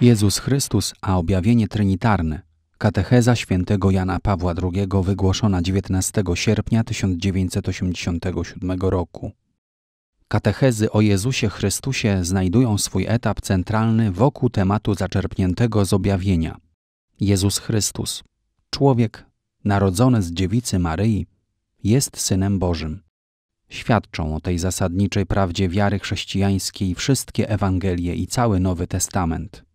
Jezus Chrystus, a objawienie trinitarne. Katecheza świętego Jana Pawła II wygłoszona 19 sierpnia 1987 roku. Katechezy o Jezusie Chrystusie znajdują swój etap centralny wokół tematu zaczerpniętego z objawienia. Jezus Chrystus, człowiek narodzony z dziewicy Maryi, jest synem Bożym. Świadczą o tej zasadniczej prawdzie wiary chrześcijańskiej wszystkie Ewangelie i cały Nowy Testament.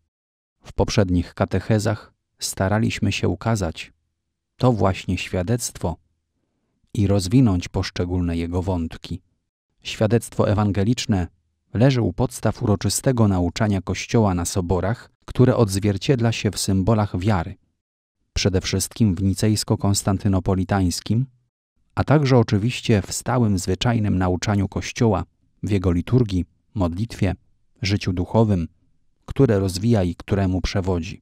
W poprzednich katechezach staraliśmy się ukazać to właśnie świadectwo i rozwinąć poszczególne jego wątki. Świadectwo ewangeliczne leży u podstaw uroczystego nauczania Kościoła na soborach, które odzwierciedla się w symbolach wiary, przede wszystkim w nicejsko-konstantynopolitańskim, a także oczywiście w stałym, zwyczajnym nauczaniu Kościoła, w jego liturgii, modlitwie, życiu duchowym – które rozwija i któremu przewodzi.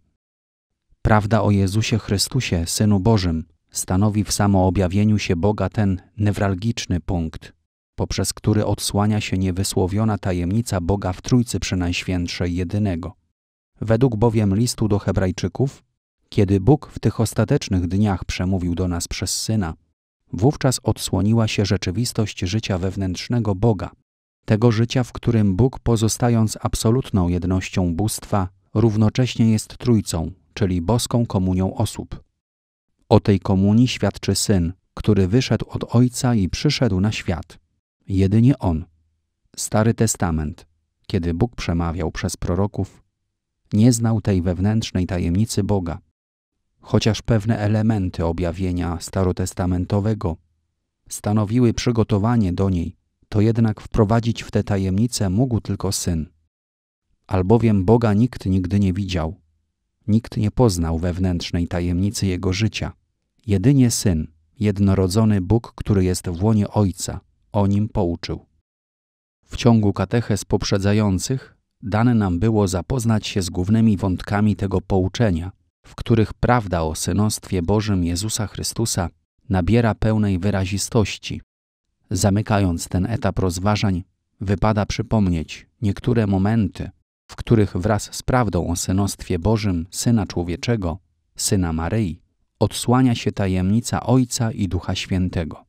Prawda o Jezusie Chrystusie, Synu Bożym, stanowi w samoobjawieniu się Boga ten newralgiczny punkt, poprzez który odsłania się niewysłowiona tajemnica Boga w Trójcy Przenajświętszej Jedynego. Według bowiem listu do Hebrajczyków, kiedy Bóg w tych ostatecznych dniach przemówił do nas przez Syna, wówczas odsłoniła się rzeczywistość życia wewnętrznego Boga, tego życia, w którym Bóg, pozostając absolutną jednością bóstwa, równocześnie jest trójcą, czyli boską komunią osób. O tej komunii świadczy syn, który wyszedł od Ojca i przyszedł na świat. Jedynie on. Stary Testament, kiedy Bóg przemawiał przez proroków, nie znał tej wewnętrznej tajemnicy Boga. Chociaż pewne elementy objawienia starotestamentowego stanowiły przygotowanie do niej, to jednak wprowadzić w te tajemnice mógł tylko syn. Albowiem Boga nikt nigdy nie widział, nikt nie poznał wewnętrznej tajemnicy jego życia. Jedynie syn, jednorodzony Bóg, który jest w łonie Ojca, o nim pouczył. W ciągu kateches poprzedzających dane nam było zapoznać się z głównymi wątkami tego pouczenia, w których prawda o synostwie Bożym Jezusa Chrystusa nabiera pełnej wyrazistości, Zamykając ten etap rozważań, wypada przypomnieć niektóre momenty, w których wraz z prawdą o synostwie Bożym Syna Człowieczego, Syna Maryi, odsłania się tajemnica Ojca i Ducha Świętego.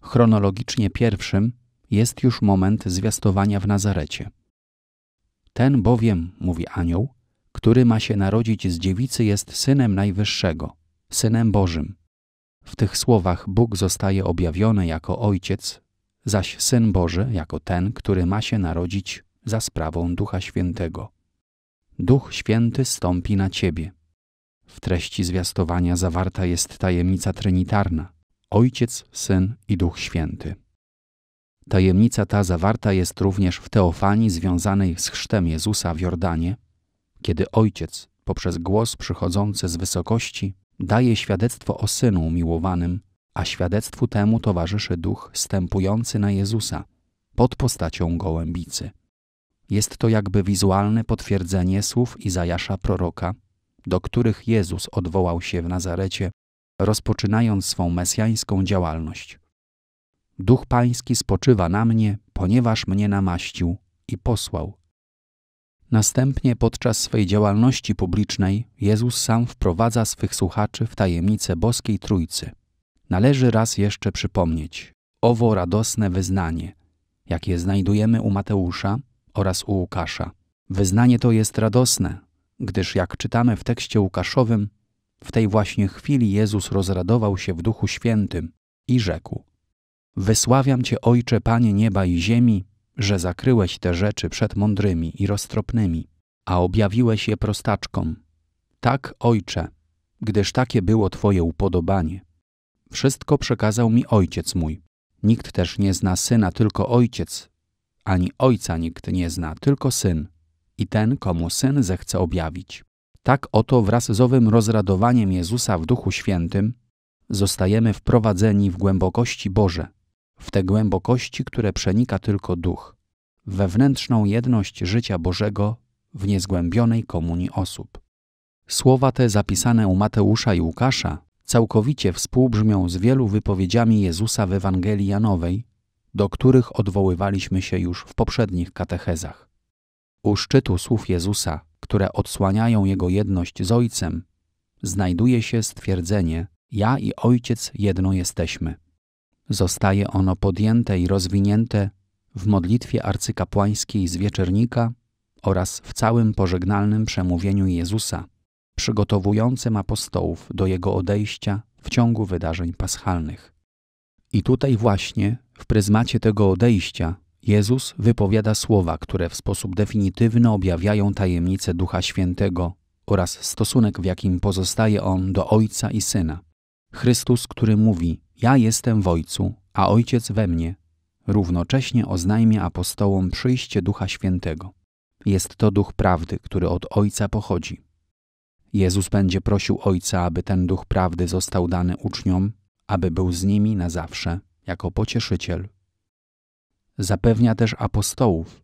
Chronologicznie pierwszym jest już moment zwiastowania w Nazarecie. Ten bowiem, mówi anioł, który ma się narodzić z dziewicy jest Synem Najwyższego, Synem Bożym. W tych słowach Bóg zostaje objawiony jako Ojciec, zaś Syn Boży jako ten, który ma się narodzić za sprawą Ducha Świętego. Duch Święty stąpi na ciebie. W treści zwiastowania zawarta jest tajemnica trinitarna: Ojciec, Syn i Duch Święty. Tajemnica ta zawarta jest również w teofanii związanej z chrztem Jezusa w Jordanie, kiedy Ojciec, poprzez głos przychodzący z wysokości, daje świadectwo o Synu umiłowanym, a świadectwu temu towarzyszy duch stępujący na Jezusa pod postacią gołębicy. Jest to jakby wizualne potwierdzenie słów Izajasza proroka, do których Jezus odwołał się w Nazarecie, rozpoczynając swą mesjańską działalność. Duch Pański spoczywa na mnie, ponieważ mnie namaścił i posłał, Następnie podczas swej działalności publicznej Jezus sam wprowadza swych słuchaczy w tajemnicę boskiej Trójcy. Należy raz jeszcze przypomnieć owo radosne wyznanie, jakie znajdujemy u Mateusza oraz u Łukasza. Wyznanie to jest radosne, gdyż jak czytamy w tekście Łukaszowym, w tej właśnie chwili Jezus rozradował się w Duchu Świętym i rzekł: Wysławiam Cię, Ojcze, Panie nieba i ziemi, że zakryłeś te rzeczy przed mądrymi i roztropnymi, a objawiłeś je prostaczkom. Tak, Ojcze, gdyż takie było Twoje upodobanie. Wszystko przekazał mi Ojciec mój. Nikt też nie zna Syna, tylko Ojciec, ani Ojca nikt nie zna, tylko Syn i ten, komu Syn zechce objawić. Tak oto wraz z owym rozradowaniem Jezusa w Duchu Świętym zostajemy wprowadzeni w głębokości Boże, w te głębokości, które przenika tylko duch, wewnętrzną jedność życia Bożego w niezgłębionej komunii osób. Słowa te zapisane u Mateusza i Łukasza całkowicie współbrzmią z wielu wypowiedziami Jezusa w Ewangelii Janowej, do których odwoływaliśmy się już w poprzednich katechezach. U szczytu słów Jezusa, które odsłaniają Jego jedność z Ojcem, znajduje się stwierdzenie: Ja i Ojciec jedno jesteśmy. Zostaje ono podjęte i rozwinięte w modlitwie arcykapłańskiej z wieczornika oraz w całym pożegnalnym przemówieniu Jezusa, przygotowującym apostołów do jego odejścia w ciągu wydarzeń paschalnych. I tutaj właśnie, w pryzmacie tego odejścia, Jezus wypowiada słowa, które w sposób definitywny objawiają tajemnicę Ducha Świętego oraz stosunek, w jakim pozostaje on do Ojca i Syna. Chrystus, który mówi: Ja jestem w Ojcu, a Ojciec we mnie, równocześnie oznajmia apostołom przyjście Ducha Świętego. Jest to Duch Prawdy, który od Ojca pochodzi. Jezus będzie prosił Ojca, aby ten Duch Prawdy został dany uczniom, aby był z nimi na zawsze, jako pocieszyciel. Zapewnia też apostołów: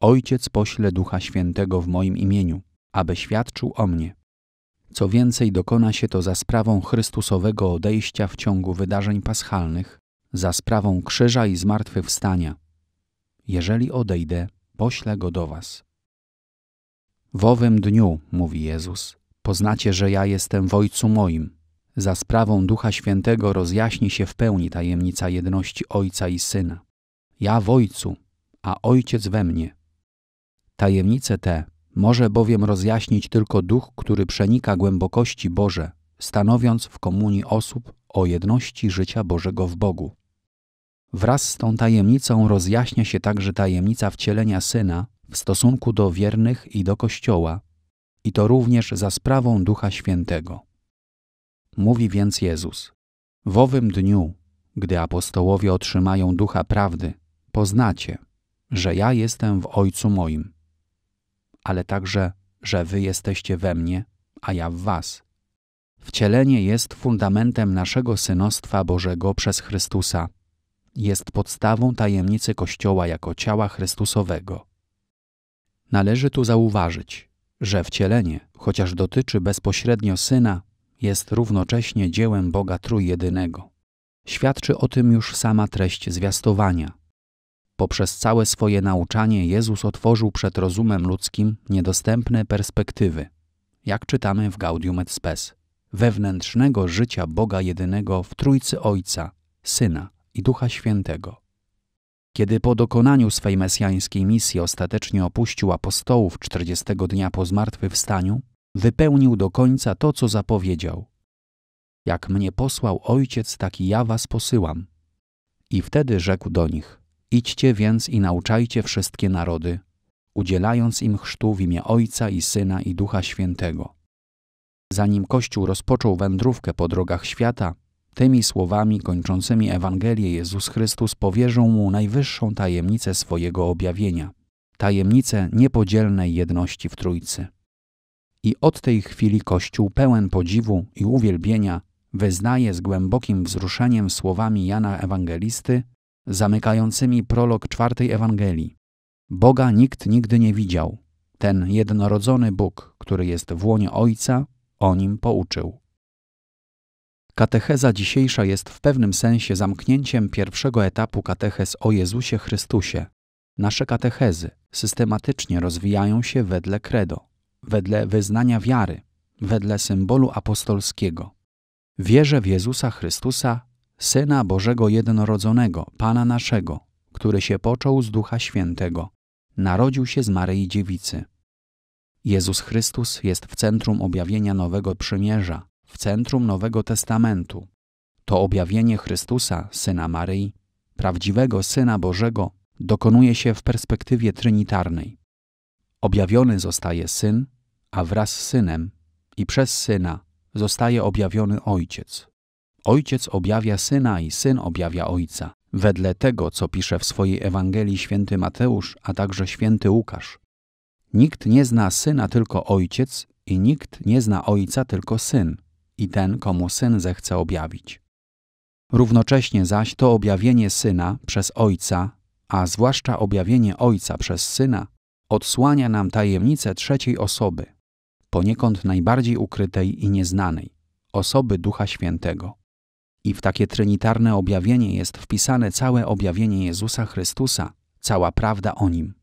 Ojciec pośle Ducha Świętego w moim imieniu, aby świadczył o mnie. Co więcej, dokona się to za sprawą Chrystusowego odejścia w ciągu wydarzeń paschalnych, za sprawą krzyża i zmartwychwstania. Jeżeli odejdę, poślę go do was. W owym dniu, mówi Jezus, poznacie, że ja jestem w Ojcu moim. Za sprawą Ducha Świętego rozjaśni się w pełni tajemnica jedności Ojca i Syna. Ja w Ojcu, a Ojciec we mnie. Tajemnice te może bowiem rozjaśnić tylko duch, który przenika głębokości Boże, stanowiąc w komunii osób o jedności życia Bożego w Bogu. Wraz z tą tajemnicą rozjaśnia się także tajemnica wcielenia Syna w stosunku do wiernych i do Kościoła, i to również za sprawą Ducha Świętego. Mówi więc Jezus: W owym dniu, gdy apostołowie otrzymają Ducha Prawdy, poznacie, że ja jestem w Ojcu moim ale także, że wy jesteście we mnie, a ja w was. Wcielenie jest fundamentem naszego synostwa Bożego przez Chrystusa. Jest podstawą tajemnicy Kościoła jako ciała Chrystusowego. Należy tu zauważyć, że wcielenie, chociaż dotyczy bezpośrednio Syna, jest równocześnie dziełem Boga Trójjedynego. Świadczy o tym już sama treść zwiastowania, Poprzez całe swoje nauczanie Jezus otworzył przed rozumem ludzkim niedostępne perspektywy, jak czytamy w Gaudium et Spes, wewnętrznego życia Boga jedynego w Trójcy Ojca, Syna i Ducha Świętego. Kiedy po dokonaniu swej mesjańskiej misji ostatecznie opuścił apostołów 40 dnia po zmartwychwstaniu, wypełnił do końca to, co zapowiedział. Jak mnie posłał Ojciec, taki ja was posyłam. I wtedy rzekł do nich: Idźcie więc i nauczajcie wszystkie narody, udzielając im chrztu w imię Ojca i Syna i Ducha Świętego. Zanim Kościół rozpoczął wędrówkę po drogach świata, tymi słowami kończącymi Ewangelię Jezus Chrystus powierzył mu najwyższą tajemnicę swojego objawienia, tajemnicę niepodzielnej jedności w Trójcy. I od tej chwili Kościół pełen podziwu i uwielbienia wyznaje z głębokim wzruszeniem słowami Jana Ewangelisty, zamykającymi prolog czwartej Ewangelii. Boga nikt nigdy nie widział. Ten jednorodzony Bóg, który jest w łonie Ojca, o nim pouczył. Katecheza dzisiejsza jest w pewnym sensie zamknięciem pierwszego etapu kateches o Jezusie Chrystusie. Nasze katechezy systematycznie rozwijają się wedle credo, wedle wyznania wiary, wedle symbolu apostolskiego. Wierzę w Jezusa Chrystusa, Syna Bożego Jednorodzonego, Pana naszego, który się począł z Ducha Świętego, narodził się z Maryi Dziewicy. Jezus Chrystus jest w centrum objawienia Nowego Przymierza, w centrum Nowego Testamentu. To objawienie Chrystusa, Syna Maryi, prawdziwego Syna Bożego, dokonuje się w perspektywie trinitarnej. Objawiony zostaje Syn, a wraz z Synem i przez Syna zostaje objawiony Ojciec. Ojciec objawia syna i syn objawia ojca, wedle tego, co pisze w swojej Ewangelii święty Mateusz, a także święty Łukasz. Nikt nie zna syna tylko ojciec i nikt nie zna ojca tylko syn i ten, komu syn zechce objawić. Równocześnie zaś to objawienie syna przez ojca, a zwłaszcza objawienie ojca przez syna, odsłania nam tajemnicę trzeciej osoby, poniekąd najbardziej ukrytej i nieznanej, osoby Ducha Świętego. I w takie trinitarne objawienie jest wpisane całe objawienie Jezusa Chrystusa, cała prawda o nim.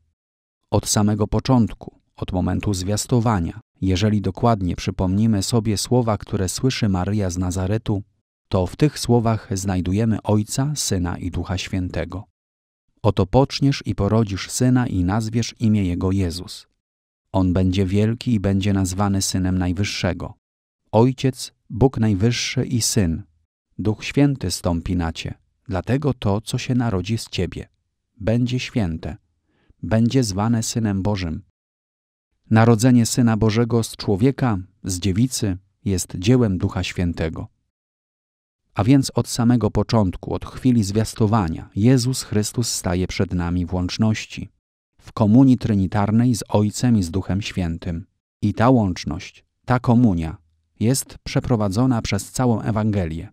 Od samego początku, od momentu zwiastowania, jeżeli dokładnie przypomnimy sobie słowa, które słyszy Maryja z Nazaretu, to w tych słowach znajdujemy Ojca, Syna i Ducha Świętego. Oto poczniesz i porodzisz syna i nazwiesz imię jego Jezus. On będzie wielki i będzie nazwany synem Najwyższego. Ojciec, Bóg Najwyższy i Syn, Duch Święty stąpi na cię, dlatego to, co się narodzi z ciebie, będzie święte, będzie zwane Synem Bożym. Narodzenie Syna Bożego z człowieka, z dziewicy, jest dziełem Ducha Świętego. A więc od samego początku, od chwili zwiastowania, Jezus Chrystus staje przed nami w łączności, w komunii trynitarnej z Ojcem i z Duchem Świętym. I ta łączność, ta komunia jest przeprowadzona przez całą Ewangelię.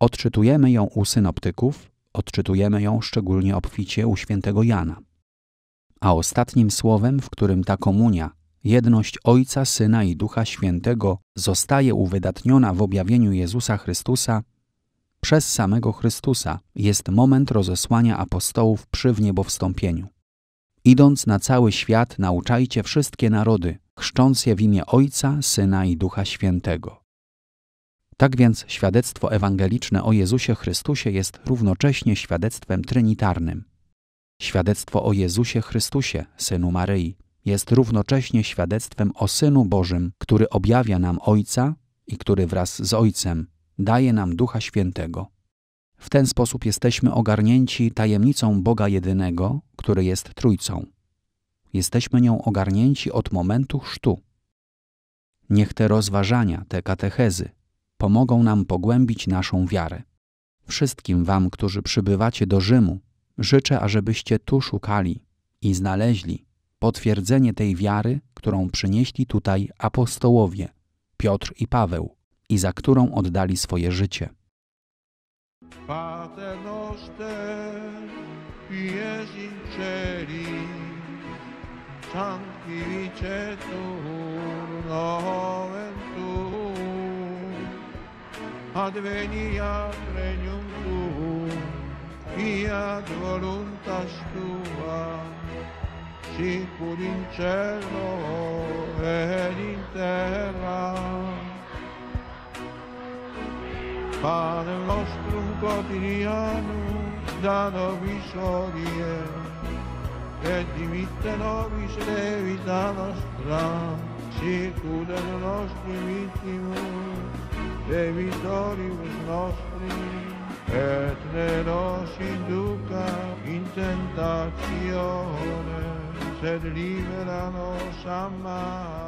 Odczytujemy ją u synoptyków, odczytujemy ją szczególnie obficie u świętego Jana. A ostatnim słowem, w którym ta komunia, jedność Ojca, Syna i Ducha Świętego zostaje uwydatniona w objawieniu Jezusa Chrystusa, przez samego Chrystusa jest moment rozesłania apostołów przy wniebowstąpieniu. Idąc na cały świat, nauczajcie wszystkie narody, chrzcząc je w imię Ojca, Syna i Ducha Świętego. Tak więc świadectwo ewangeliczne o Jezusie Chrystusie jest równocześnie świadectwem trinitarnym. Świadectwo o Jezusie Chrystusie, synu Maryi, jest równocześnie świadectwem o Synu Bożym, który objawia nam Ojca i który wraz z Ojcem daje nam Ducha Świętego. W ten sposób jesteśmy ogarnięci tajemnicą Boga jedynego, który jest Trójcą. Jesteśmy nią ogarnięci od momentu chrztu. Niech te rozważania, te katechezy pomogą nam pogłębić naszą wiarę. Wszystkim Wam, którzy przybywacie do Rzymu, życzę, ażebyście tu szukali i znaleźli potwierdzenie tej wiary, którą przynieśli tutaj apostołowie Piotr i Paweł i za którą oddali swoje życie. adveniat regnum tuum, fiat voluntas tua, sicur in cielo ed in terra. Panem nostrum quotidianum da nobis odie, et dimitte nobis levita nostra, sicur den nostri vittimum, dei vittori nostri et ne nos induca in tentazione, sed libera nos a